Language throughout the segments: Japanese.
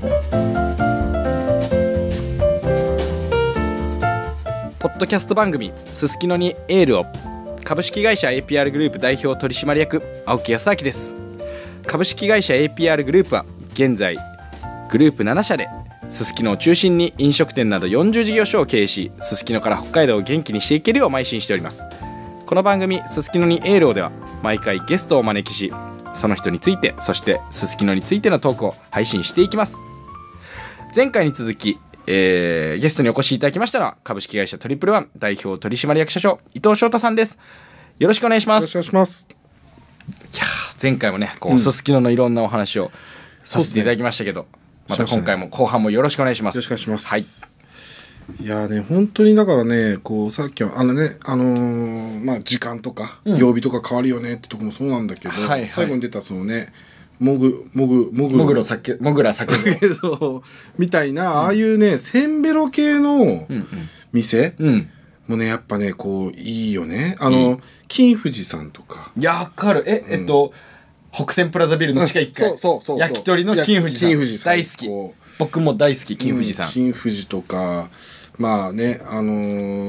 ポッドキャスト番組「すすきのにエールを」株式会社 APR グループ代表取締役青木康明です株式会社 APR グループは現在グループ7社ですすきのを中心に飲食店など40事業所を経営しすすきのから北海道を元気にしていけるよう邁進しておりますこの番組「すすきのにエールを」では毎回ゲストをお招きしその人についてそしてすすきのについてのトークを配信していきます前回に続き、えー、ゲストにお越しいただきましたのは、株式会社トリプルワン代表取締役社長、伊藤翔太さんです。よろしくお願いします。よろしくお願いします。いや前回もね、こう、すすきののいろんなお話をさせていただきましたけど、ね、また今回も後半もよろしくお願いします。よろしくお願いします。はい。いやね本当にだからねこうさっきはあのねあのー、まあ時間とか、うん、曜日とか変わるよねってとこもそうなんだけど、はいはい、最後に出たそのねもぐもぐもぐもぐろさけもぐらさけそうみたいな、ああいうねせんべろ系の店、うんうんもうねやっぱねこういいよねあの、うん、金富士さんとかいやわかるえ、うん、えっと北千プラザビルの地下1階、うそうそうそう焼き鳥の金富士さんさん大好き僕も大好き金富士さん、金富士とかまあねあの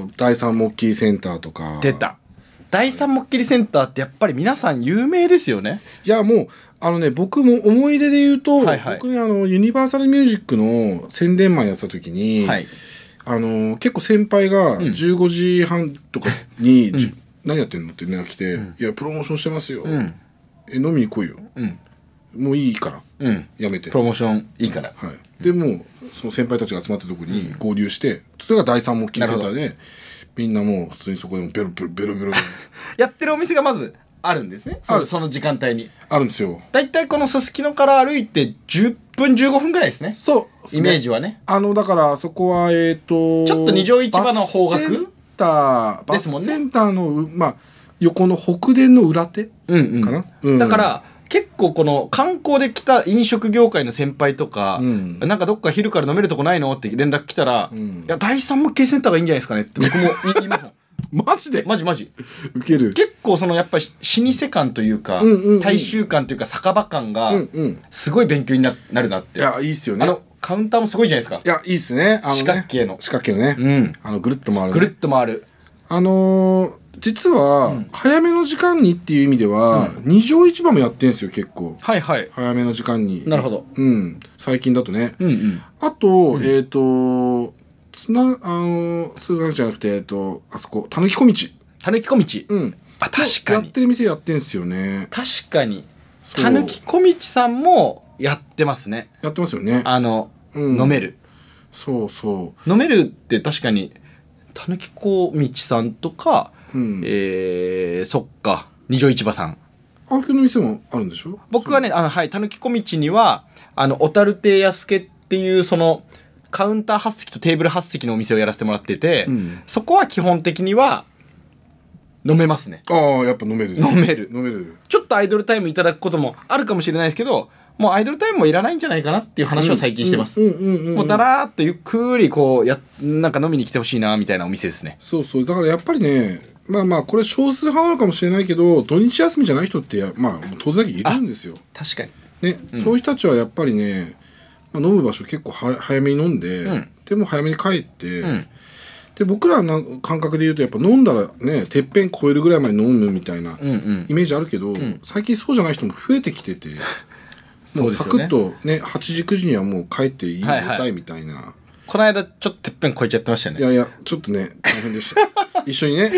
ー、第三木器センターとか出た第三もっきりセンターってやっぱり皆さん有名ですよねいやもうあのね僕も思い出で言うと、はいはい、僕ねあのユニバーサルミュージックの宣伝マンやってた時に、はい、あの結構先輩が15時半とかに、うん、何やってんのって目が来て、うん、いやプロモーションしてますよ、うん、え飲みに来いよ、もういいから、うん、やめてプロモーションいいから、はい、でもうその先輩たちが集まったとこに合流して、それが第三きりセンターでみんなもう普通にそこでもベロベロベロベロ やってるお店がまずあるんですねそる、その時間帯にあるんですよ大体このすすきのから歩いて10分15分ぐらいですねそうイメージはねあのだからそこはえっ、ー、とちょっと二条市場の方角センターんねセンターの、まあ横の北電の裏手かな、うんうんうん、だから結構この観光で来た飲食業界の先輩とか、うん、なんかどっか昼から飲めるとこないのって連絡来たら、うん、いや第三無形センターがいいんじゃないですかねって 僕も言いますもんマジでマジマジウケる結構そのやっぱり老舗感というか、うんうんうん、大衆感というか酒場感がすごい勉強になるなって、うんうん、いやいいっすよねあのカウンターもすごいじゃないですかいやいいっすねね四角形の四角形のね、うん、あのぐるっと回る、ね、ぐるっと回るあのー実は早めの時間にっていう意味では、二条市場もやってんすよ結構はいはい早めの時間になるほど、うん、最近だとね、うんあと、えっ、ー、とつなあのスズナじゃなくてえっ、ー、とあそこたぬき小道たぬき小道うんあ確かにやってる店やってんすよね確かにたぬき小道さんもやってますねやってますよねあの、うん、飲めるそうそう飲めるって確かにたぬき小道さんとかうん、えー、そっか二条市場さんあの店もあるんでしょ僕はねあのはいたぬき小道にはあの小樽亭安助っていうそのカウンター8席とテーブル8席のお店をやらせてもらってて、うん、そこは基本的には飲めますねああやっぱ飲める飲める飲めるちょっとアイドルタイムいただくこともあるかもしれないですけどもうアイドルタイムもいらないんじゃないかなっていう話を最近してます。もうだらーっとゆっくりこうやなんか飲みに来てほしいなみたいなお店ですね。そうそうだからやっぱりねまあまあこれ少数派なのかもしれないけど土日休みじゃない人ってまあ当然いるんですよ確かにね、うん、そういう人たちはやっぱりね、まあ、飲む場所結構は早めに飲んで、うん、でも早めに帰って、うん、で僕らの感覚で言うとやっぱ飲んだらねてっぺん超えるぐらいまで飲むみたいなイメージあるけど、うんうん、最近そうじゃない人も増えてきてて。もうサクッとねね8時9時にはもう帰っていいみたいみたいな、この間ちょっとてっぺん超えちゃってましたよねいやいやちょっとね大変でした 一緒にね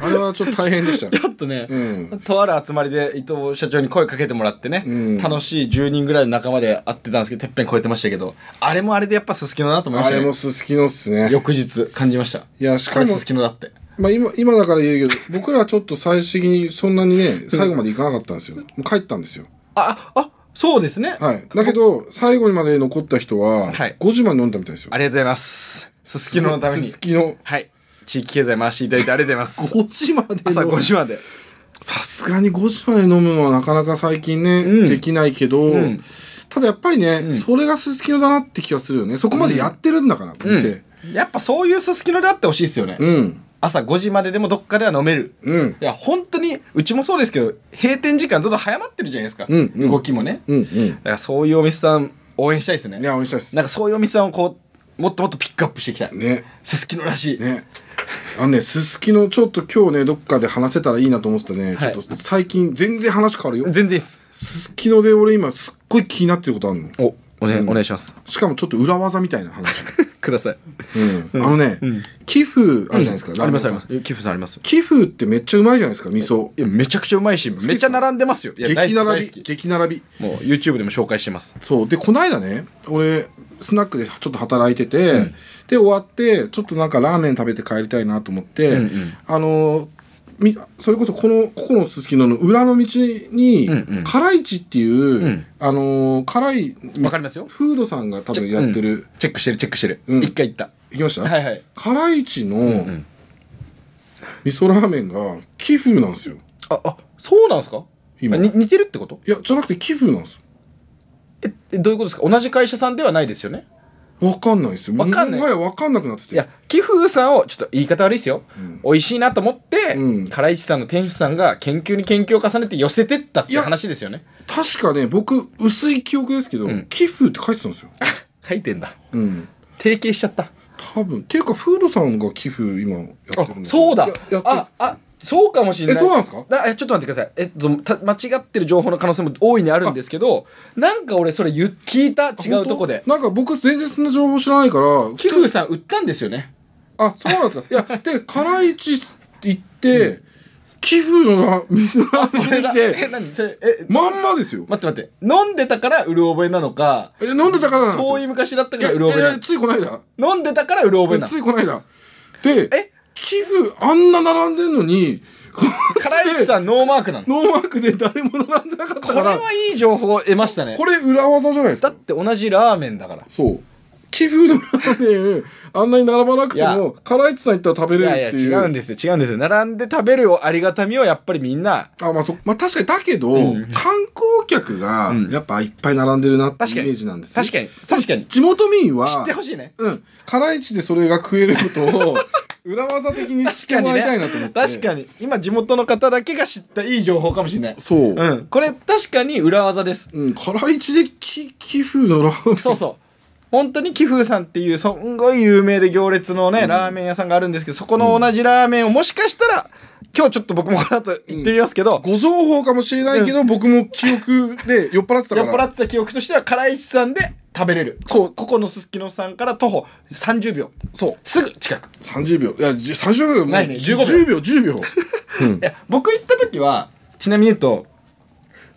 あれはちょっと大変でした。ちょっとね、うん、とある集まりで伊藤社長に声かけてもらってね、うん、楽しい10人ぐらいの仲間で会ってたんですけど、てっぺん超えてましたけど、あれもあれでやっぱすすきのだと思いました、ね、あれもすすきのっすね。翌日感じました。いや、しかも。すすきのだって。まあ今、今だから言うけど、僕らはちょっと最終的にそんなにね、最後まで行かなかったんですよ。もう帰ったんですよ。あ、あ、そうですね。はい。だけど、最後にまで残った人は、5時まで飲んだみたいですよ。はい、ありがとうございます。すすきののために。すすきの。はい。地域経済回していただいてありがとうございます。5時まで朝5時まで。さすがに5時まで飲むのはなかなか最近ね、うんできないけど、んただやっぱりね、んそれがすすきのだなって気がするよねそこまでやってるんだから、お店やっぱそういうすすきのであってほしいですよね。うん朝5時まででもどっかでは飲める。うんいや、本当に、うちもそうですけど、閉店時間どんどん早まってるじゃないですか。うんうん動きもね。うんうんだからそういうお店さん、応援したいですね。いや応援したいですなんかそういうお店さんをこう、もっともっとピックアップしていきたい。ね。すすきのらしい。ね。あのねすすきのちょっと今日ねどっかで話せたらいいなと思ってたね、はいちょっと最近全然話変わるよ全然ですすすきので俺今すっごい気になってることあるのおお,、ねお願いしますしかもちょっと裏技みたいな話、くださいうん、あのね、寄付あるじゃないですか、ありますあります寄付さんあります寄付ってめっちゃうまいじゃないですか味噌いやめちゃくちゃうまいしめっちゃ並んでますよや激並び激並びもう YouTube でも紹介してますそうでこの間ね俺スナックでちょっと働いてて、うん、で終わってちょっとなんかラーメン食べて帰りたいなと思って、うんうん、あのみそれこそこのここのすすきのの裏の道に、うんうん、辛市っていう、うん、あの辛いわかりますよフードさんが多分やってる、うん、チェックしてるチェックしてる、一回行った行きましたはいはい辛市の、味噌ラーメンが寄付なんですよああそうなんですか今似てるってこといやじゃなくて寄付なんですよえどういうことですか同じ会社さんではないですよねわかんないですよ。わかんない。わかんなくなってて。いや、寄付さんを、ちょっと言い方悪いですよ。うん、美味しいなと思って、うん、唐市さんの店主さんが研究に研究を重ねて寄せてったっていう話ですよね。確かね、僕、薄い記憶ですけど、うん、寄付って書いてたんですよ。あ、書いてんだ。うん。提携しちゃった。多分。っていうか、フードさんが寄付今やってるんそうだ。あ、あ、そうかもしれないえそうなんですかだえちょっと待ってくださいえっとた間違ってる情報の可能性も大いにあるんですけどなんか俺それ言聞いた違うとこでなんか僕そんな情報知らないからキフさん売ったんですよねあそうなんですかいやで辛市行って、うん寄付の水の遊れでえ、なにそれ、え、まんまですよ。待って待って。飲んでたからうる覚えなのか。え、飲んでたから遠い昔だったからうる覚え。ついこいだ。飲んでたからうる覚えなついこいだ。で、え、寄付あんな並んでんのに唐市さんノーマークなのノーマークで誰も並んでなかったこれはいい情報を得ましたねこれ裏技じゃないですかだって同じラーメンだからそう寄付のラーメンあんなに並ばなくても唐市さん行ったら食べれるやっいいやいや違うんですよ違うんですよ並んで食べるありがたみをやっぱりみんなあまあ、そまあ確かにだけど、観光客がやっぱいっぱい並んでるなって確かイにメージなんですに確かに確かに地元民は知ってほしいねうん、辛市でそれが食えることを裏技的に知ってもらいたいなと思って、ね、確かに今地元の方だけが知ったいい情報かもしれないそう、うん、これ確かに裏技です、うん、辛ちで寄付だな。そうそう本当に貴風さんっていう、すんごい有名で行列のね、うん、ラーメン屋さんがあるんですけど、そこの同じラーメンをもしかしたら、今日ちょっと僕もこの後言ってみますけど、うん、ご情報かもしれないけど、うん、僕も記憶で 酔っ払ってたから。酔っ払ってた記憶としては、い市さんで食べれる。そう。ここのすすきのさんから徒歩30秒。そう。すぐ近く。30秒。いや、30秒もうないね。15秒。10秒、10秒。いや、僕行った時は、ちなみに言うと、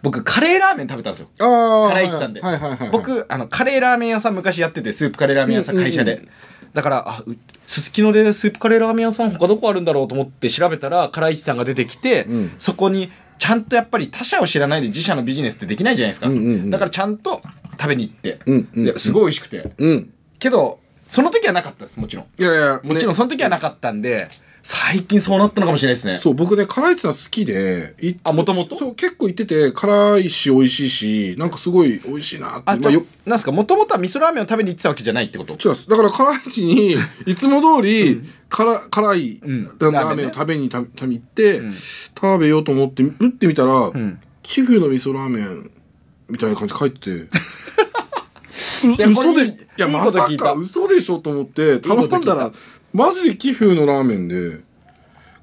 僕カレーラーメン食べたんですよ辛いっんで、はいはいはい、僕あのカレーラーメン屋さん昔やっててスープカレーラーメン屋さん会社で、うんうんうんだからあすすきのでスープカレーラーメン屋さん他どこあるんだろうと思って調べたら唐市さんが出てきて、うん、そこにちゃんとやっぱり他社を知らないで自社のビジネスってできないじゃないですか、うんうんうん、だからちゃんと食べに行って、うんうんうん、すごい美味しくて、うん、けどその時はなかったですもちろんいやいやもちろんその時はなかったんで、ね最近そうなったのかもしれないですね。そう、僕ね、辛いツナ好きで、あ、もともとそう、結構行ってて、辛いし、美味しいし、なんかすごい美味しいなって。あ、まあ、なんすか、もともとは味噌ラーメンを食べに行ってたわけじゃないってこと違うだから辛いちに、いつも通り、うん辛い、ラーメンを食べにたたみって、食べようと思って打ってみたら、寄付の味噌ラーメンみたいな感じ書いてて 嘘でいやまさか嘘でしょと思って頼んだらマジで寄風のラーメンで、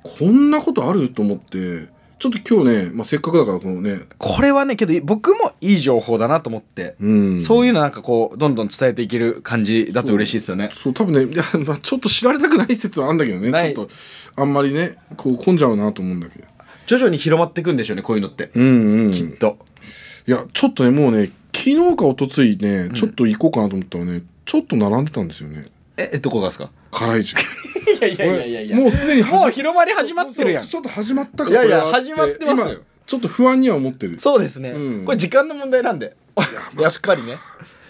こんなことあると思って、ちょっと今日ね、まあ、せっかくだからこのね。これはね、けど僕もいい情報だなと思って、うん、そういうのなんかこう、どんどん伝えていける感じだと嬉しいですよね。そう、そう多分ね、いやまあ、ちょっと知られたくない説はあるんだけどね、ちょっと、あんまりね、こう混んじゃうなと思うんだけど。徐々に広まっていくんでしょうね、こういうのって。うんうん。きっと。いや、ちょっとね、もうね、昨日か一昨日ね、ちょっと行こうかなと思ったらね、うん、ちょっと並んでたんですよね。えどこがですか辛いじいやいやいやいやいやもうすでにもう広まり始まってるやんちょっと始まったからいやいや始まってますよちょっと不安には思ってるそうですね、うん、これ時間の問題なんでやっぱりね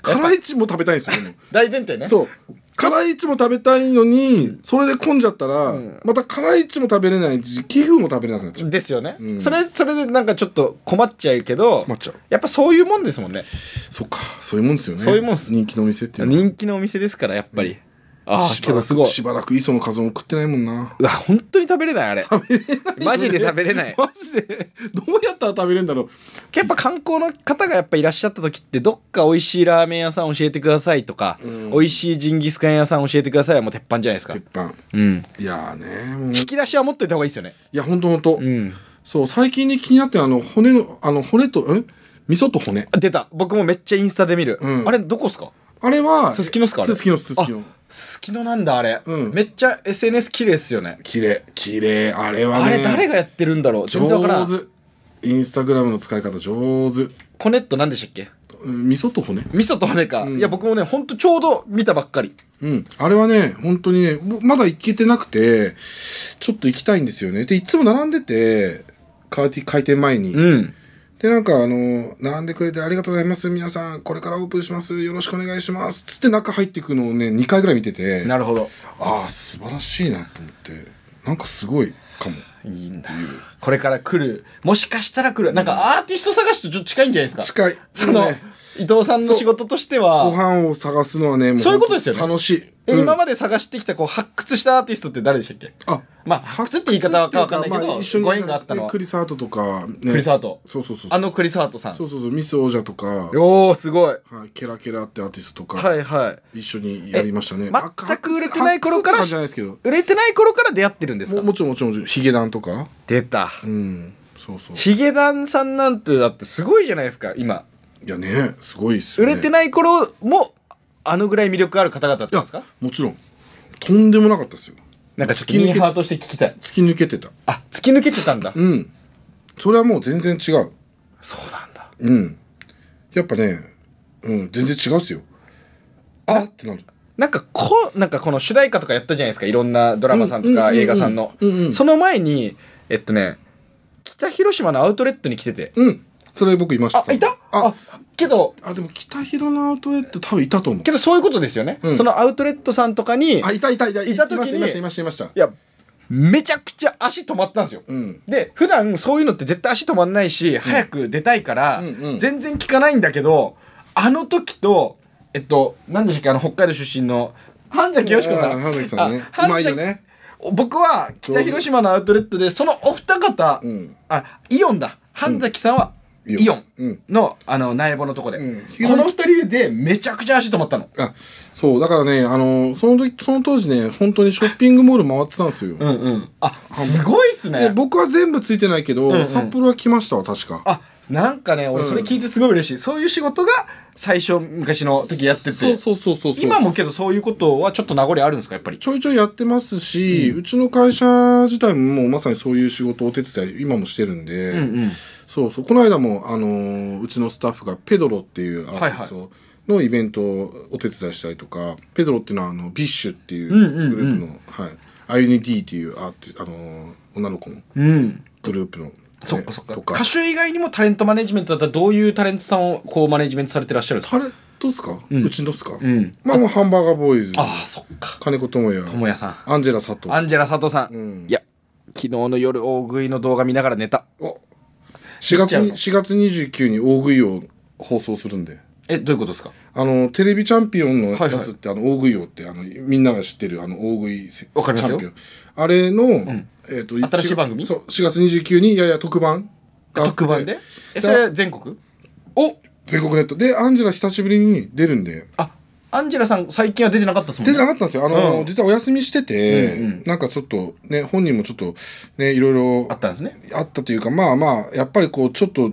辛いちも食べたいんですよ大前提ねそう辛いちも食べたいのにそれで混んじゃったら、うん、また辛いちも食べれないし寄付も食べれなくなっちゃうですよね、うん、それそれでなんかちょっと困っちゃうけど困っちゃうやっぱそういうもんですもんねそっかそういうもんですよねそういうもん人気のお店っていう人気のお店ですからやっぱり、ああけどすごいしばらく磯の数も食ってないもんなうわ本当に食べれないあれ食べれない、ね、マジで食べれないマジでどうやったら食べれるんだろうやっぱ観光の方がやっぱいらっしゃった時ってどっか美味しいラーメン屋さん教えてくださいとか、うん、美味しいジンギスカン屋さん教えてくださいはもう鉄板じゃないですか鉄板うんいやね引き出しは持っといた方がいいですよねいやほんとほんと、うん、そう最近に気になってあの骨のあの骨とえ味噌と骨出た僕もめっちゃインスタで見る、うん、あれどこっすかあれはすすきのっすかすすきのすすきの好きのなんだあれ、うん、めっちゃ SNS 綺麗ですよね綺麗綺麗あれはねあれ誰がやってるんだろう全然からん上手インスタグラムの使い方上手コネット何でしたっけ味噌と骨味噌と骨か、うん、いや僕もねほんとちょうど見たばっかりうんあれはね本当にねまだ行けてなくてちょっと行きたいんですよねでいつも並んでてカーティ開店前に、うん、で、なんか、あの、並んでくれてありがとうございます。皆さん、これからオープンします。よろしくお願いします。つって中入っていくのをね、2回ぐらい見てて。なるほど。ああ、素晴らしいなと思って。なんかすごいかも。いいんだ。これから来る。もしかしたら来る。なんかアーティスト探しとちょっと近いんじゃないですか。近い。その、伊藤さんの仕事としては。ご飯を探すのはね、もう。そういうことですよね。楽しい。え、うん、今まで探してきたこう発掘したアーティストって誰でしたっけあまあ発掘って言い方は分かんないけど、まあ、一緒にご縁があったのクリス・アートとか、ね、クリス・ートそうそうそうあのクリス・アートさんそうそうそうミス王者とかおおすごい、はい、ケラケラってアーティストとかはいはい一緒にやりましたね全く売れてない頃から売れてない頃から出会ってるんですかもちろんもちろんヒゲダンとか出たうんそうそうヒゲダンさんなんてだってすごいじゃないですか今いやねすごいっすよ、ね、売れてない頃もあのぐらい魅力ある方々だったんですかもちろんとんでもなかったですよなんか突き抜けハーして聞きたい突き抜けてたあ突き抜けてたんだうんそれはもう全然違うそうなんだうんやっぱね、うん、全然違うっすよあってなるなんかこなんかこの主題歌とかやったじゃないですかいろんなドラマさんとか映画さんの、その前にえっとね北広島のアウトレットに来ててうんそれ僕いましたあいたあけどあでも北広のアウトレット多分いたと思うけどそういうことですよね、うん、そのアウトレットさんとかにあいたいたいたいた時にいましたいましたいましたいやめちゃくちゃ足止まったんですよ、うん、で普段そういうのって絶対足止まんないし、うん、早く出たいから、全然効かないんだけどあの時とえっと何でしたっけあの北海道出身の半崎よしこさん半崎さんねうまいよね僕は北広島のアウトレットでそのお二方、あイオンだ半崎さんはイオンの、あの、苗穂のとこで。この二人でめちゃくちゃ足止まったの。あ、そう、だからね、あの、その時、その当時ね、本当にショッピングモール回ってたんですよ。うんうん。あ、すごいっすね。僕は全部ついてないけど、札幌は来ましたわ、確か。あ、なんかね、俺それ聞いてすごい嬉しい。そういう仕事が最初昔の時やってて。そうそうそうそう今もけどそういうことはちょっと名残あるんですか、やっぱり。ちょいちょいやってますし、うちの会社自体ももうまさにそういう仕事をお手伝い、今もしてるんで。うんうんそうそうこの間もあのー、うちのスタッフがペドロっていうアーティストのイベントをお手伝いしたりとか、はいはい、ペドロっていうのはあのビッシュっていうグループの、うんうんうん、はい、アユニディっていうアーティあのー、女の子のグループの、うんそっかそっか歌手以外にもタレントマネジメントだったらどういうタレントさんをこうマネジメントされてらっしゃるんですかタレントですか、うん、うちのですか、うん、まあもうハンバーガーボーイズああそっか金子智也智也さんアンジェラ佐藤アンジェラ佐藤さん、うん、いや昨日の夜大食いの動画見ながら寝たお4月に4月29に大食いを放送するんでえどういうことですかあのテレビチャンピオンのやつって、はいはい、あの大食い王ってあのみんなが知ってるあの大食いチャンピオンあれの、うん、えーと、新しい番組そう4月29にやや特番特番でえそれ全国お全国ネットでアンジェラ久しぶりに出るんであアンジェラさん最近は出てなかったですもんね。出てなかったんですよ。あの、うん、実はお休みしてて、うんうん、なんかちょっとね、本人もちょっとね、いろいろ。あったんですね。あったというか、まあまあ、やっぱりこう、ちょっと、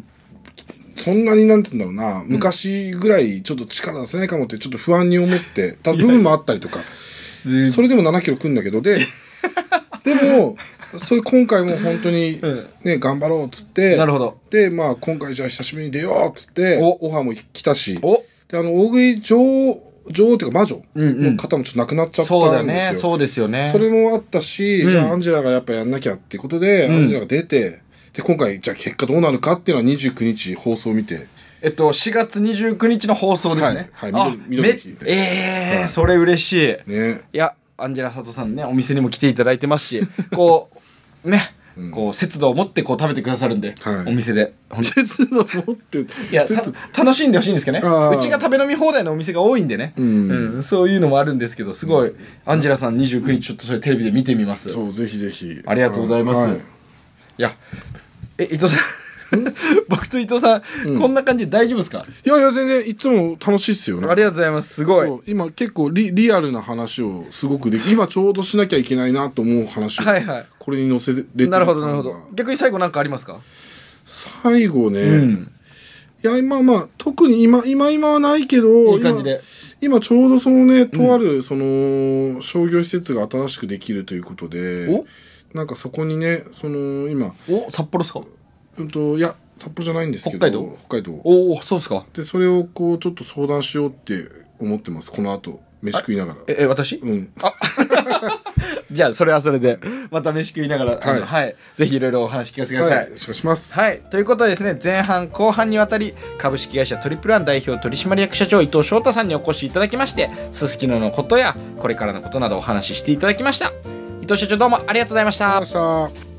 そんなになんつうんだろうな、昔ぐらいちょっと力出せないかもってちょっと不安に思って た部分もあったりとか、それでも7キロくんだけど、で、でも、それ今回も本当にね、頑張ろうっつって、なるほど。で、まあ今回じゃあ久しぶりに出ようっつって、オファーも来たし、で、あの、大食い女王、女王というか魔女の方もちょっと亡くなっちゃったんですよ、うんうん、そうだねそうですよねそれもあったし、うん、アンジェラがやっぱやんなきゃっていうことで、うん、アンジェラが出てで今回じゃあ結果どうなるかっていうのは29日放送を見てえっと、4月29日の放送ですね。はい、はい、緑ええーはい、それ嬉しい。ね、いや、アンジェラ佐藤さんね、お店にも来ていただいてますし、こう、ね、こう節度を持ってこう食べてくださるんで、お店で節度を持っていや楽しんでほしいんですけどねうちが食べ飲み放題のお店が多いんでね、うんそういうのもあるんですけどすごいアンジェラさん29日ちょっとそれテレビで見てみますそうぜひぜひありがとうございます、いやえ伊藤さん 僕と伊藤さん、うん、こんな感じで大丈夫ですかいやいや全然いつも楽しいっすよねありがとうございますすごい今結構リリアルな話をすごくで今ちょうどしなきゃいけないなと思う話をはい、はい、これに載せれてなるほどなるほど逆に最後何かありますか最後ね、うん、いやまあまあ特に今今今はないけどいい感じで今ちょうどそのねとあるその商業施設が新しくできるということで、おなんかそこにねその今お札幌ですかうんといや札幌じゃないんですけど北海道北海道おおそうですかでそれをこうちょっと相談しようって思ってますこの後飯食いながらええ私うんあ じゃあそれはそれでまた飯食いながら、はい、はい、ぜひいろいろお話聞かせてください。はい、しお願いします。はい、ということでですね前半後半にわたり株式会社トリプルアン代表取締役社長伊藤翔太さんにお越しいただきましてすすきののことやこれからのことなどお話ししていただきました。伊藤社長どうもありがとうございました。